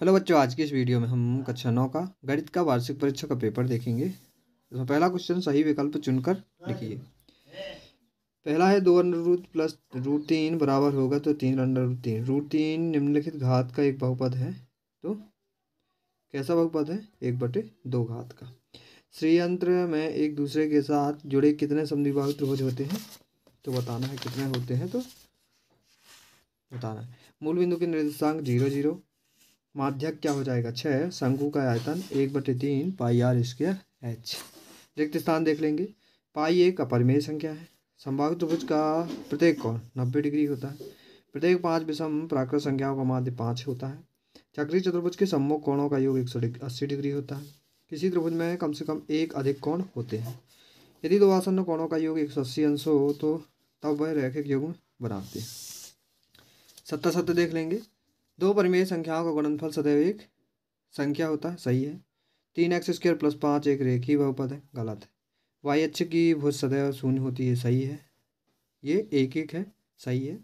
hello बच्चों आज की इस वीडियो में हम कक्षा नौ का गणित का वार्षिक परीक्षा का पेपर देखेंगे इसमें तो पहला क्वेश्चन सही विकल्प चुनकर लिखिए पहला है दो अंडर रूट प्लस रूट तीन बराबर होगा तो तीन अंडर रूट तीन रूट तीन निम्नलिखित घात का एक बहुपद है तो कैसा बहुपद है एक बटे दो घात का श्रीयंत्र में एक दूसरे के साथ जुड़े कितने समीबाहु त्रिभुज होते हैं तो बताना है कितने होते हैं तो बताना है मूल बिंदु के निर्देशांक जीरो जीरो माध्यक क्या हो जाएगा छः शंकु का आयतन एक बटे तीन पाई आर स्क्वेयर एच रिक्त स्थान देख लेंगे पाई एक अपरमेय संख्या है संभावित त्रिभुज का प्रत्येक कोण नब्बे डिग्री होता है प्रत्येक पांच विषम प्राकृत संख्याओं का माध्य पाँच होता है चक्रीय चतुर्भुज के सम्मुख कोणों का योग एक सौ अस्सी डिग्री होता है किसी त्रिभुज में कम से कम एक अधिक कोण होते हैं यदि दो आसन्न कोणों का योग एक सौ अस्सी अंश हो तो तब वह रैखिक युग्म बनाते हैं सत्ता सत्य देख लेंगे दो परिमेय संख्याओं का गुणनफल सदैव एक संख्या होता है सही है तीन एक्स स्क्वेयर प्लस पाँच एक रेखी बहुपद है गलत है वाई अक्ष की भुज सदैव शून्य होती है सही है ये एक एक है सही है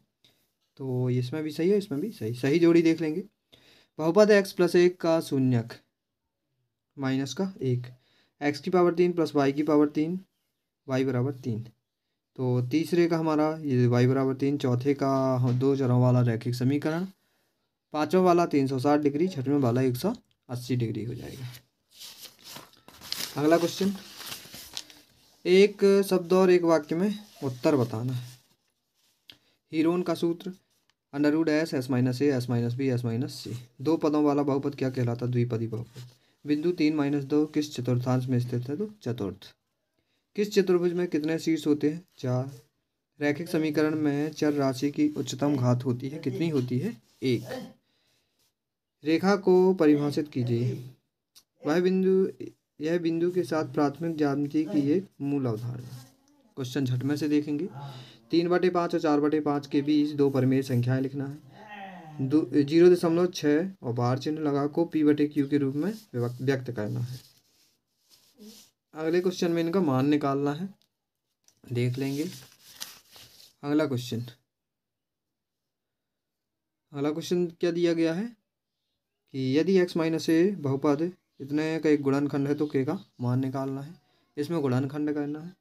तो इसमें भी सही है इसमें भी सही सही जोड़ी देख लेंगे बहुपद एक्स प्लस एक का शून्यक माइनस का एक एक्स की पावर तीन प्लस वाई की पावर तीन वाई बराबर तीन तो तीसरे का हमारा ये वाई बराबर तीन चौथे का दो जरों वाला रैखिक समीकरण पाँचों वाला तीन सौ साठ डिग्री छठवें वाला एक सौ अस्सी डिग्री हो जाएगा अगला क्वेश्चन एक शब्द और एक वाक्य में उत्तर बताना है हीरोन का सूत्र under root S S minus A S minus B S minus C दो पदों वाला बहुपद क्या कहलाता द्विपदी बहुपद बिंदु तीन माइनस दो किस चतुर्थांश में स्थित है तो चतुर्थ किस चतुर्भुज में कितने शीर्ष होते हैं चार रैखिक समीकरण में चर राशि की उच्चतम घात होती है कितनी होती है एक रेखा को परिभाषित कीजिए वह बिंदु यह बिंदु के साथ प्राथमिक ज्यामिति की एक मूल अवधारणा क्वेश्चन छठ में से देखेंगे तीन बटे पाँच और चार बटे पाँच के बीच दो परमेय संख्याएं लिखना है दो जीरो दशमलव छः और बार चिन्ह लगा को पी बटे क्यू के रूप में व्यक्त करना है अगले क्वेश्चन में इनका मान निकालना है देख लेंगे अगला क्वेश्चन अगला क्वेश्चन क्या दिया गया है कि यदि एक्स माइनस ए बहुपद इतने का एक गुणनखंड है तो के का मान निकालना है इसमें गुणनखंड करना है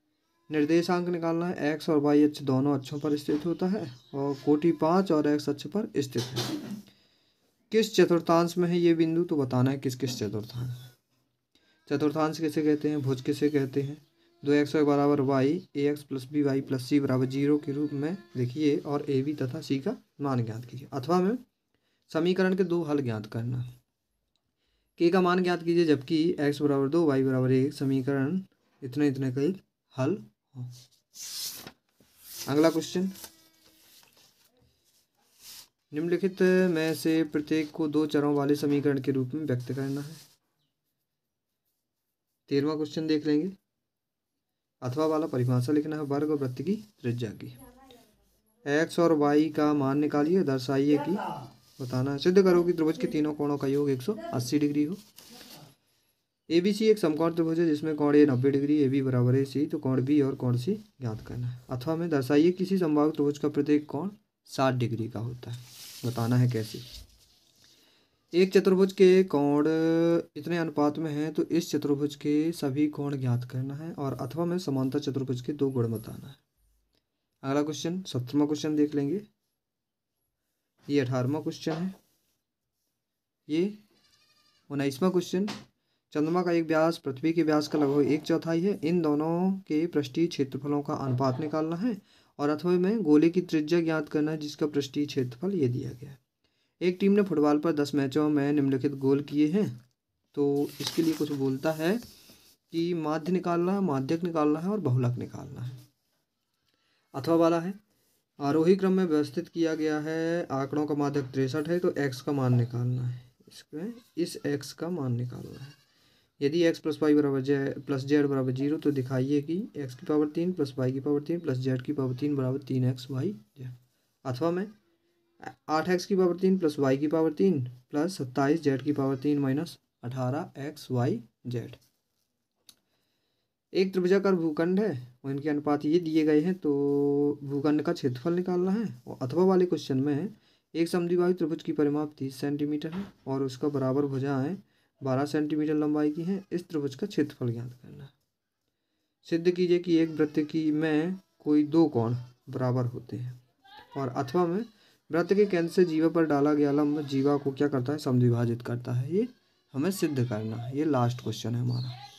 निर्देशांक निकालना है एक्स और वाई अक्ष दोनों अच्छों पर स्थित होता है और कोटि पाँच और एक्स अक्ष पर स्थित है किस चतुर्थांश में है ये बिंदु तो बताना है किस किस चतुर्थांश चतुर्थांश किसे कहते हैं भुज किसे कहते हैं दो एक्स के बराबर Y A X plus B Y plus C बराबर जीरो के रूप में लिखिए और ए बी तथा सी का मान ज्ञात कीजिए अथवा में समीकरण के दो हल ज्ञात करना के का मान ज्ञात कीजिए जबकि एक्स बराबर दो वाई बराबर एक समीकरण इतने इतने का एक हल हो अगला क्वेश्चन निम्नलिखित में से प्रत्येक को दो चरों वाले समीकरण के रूप में व्यक्त करना है तेरहवा क्वेश्चन देख लेंगे अथवा वाला परिभाषा लिखना है वर्ग और वृत्ति की त्रिज्या की एक्स और वाई का मान निकालिए दर्शाइए कि बताना है सिद्ध करो कि त्रिभुज के तीनों कोणों का योग 180 डिग्री हो ए बी सी एक समकोण त्रिभुज है जिसमें कोण ए नब्बे डिग्री ए बी बराबर है सी तो कोण बी और कोण सी ज्ञात करना है अथवा हमें दर्शाइए किसी संभाग त्रिभुज का प्रत्येक कोण साठ डिग्री का होता है बताना है कैसे एक चतुर्भुज के कोण इतने अनुपात में हैं तो इस चतुर्भुज के सभी कोण ज्ञात करना है और अथवा में समांतर चतुर्भुज के दो गुण बताना है अगला क्वेश्चन सप्तमा क्वेश्चन देख लेंगे ये अठारहवा क्वेश्चन है ये उन्नीसवा क्वेश्चन चंद्रमा का एक व्यास पृथ्वी के व्यास का लगभग एक चौथाई है इन दोनों के पृष्ठीय क्षेत्रफलों का अनुपात निकालना है और अथवा में गोले की त्रिज्या ज्ञात करना है जिसका पृष्ठीय क्षेत्रफल ये दिया गया है एक टीम ने फुटबॉल पर दस मैचों में निम्नलिखित गोल किए हैं तो इसके लिए कुछ बोलता है कि माध्य निकालना है माध्यक निकालना है और बहुलक निकालना है अथवा वाला है आरोही क्रम में व्यवस्थित किया गया है आंकड़ों का माध्यक तिरसठ है तो एक्स का मान निकालना है इसमें इस एक्स का मान निकालना है यदि एक्स प्लस वाई बराबर जे प्लस जेड बराबर जीरो तो दिखाइए कि एक्स की पावर तीन प्लस वाई की पावर तीन प्लस जेड की पावर तीन बराबर तीन एक्स वाई जेड अथवा मैं आठ एक्स की पावर तीन प्लस वाई की पावर तीन प्लस सत्ताईस जेड की पावर तीन माइनस अठारह एक्स वाई जेड एक त्रिभुजाकार भूखंड है और इनके अनुपात ये दिए गए हैं तो भूखंड का क्षेत्रफल निकालना है और अथवा वाले क्वेश्चन में एक समद्विभाजित त्रिभुज की परिमाप तीस सेंटीमीटर है और उसका बराबर भुजाएं बारह सेंटीमीटर लंबाई की हैं इस त्रिभुज का क्षेत्रफल ज्ञात करना है सिद्ध कीजिए कि एक वृत्त की में कोई दो कोण बराबर होते हैं और अथवा में वृत्त के केंद्र से जीवा पर डाला गया लंब जीवा को क्या करता है समद्विभाजित करता है ये हमें सिद्ध करना है ये लास्ट क्वेश्चन है हमारा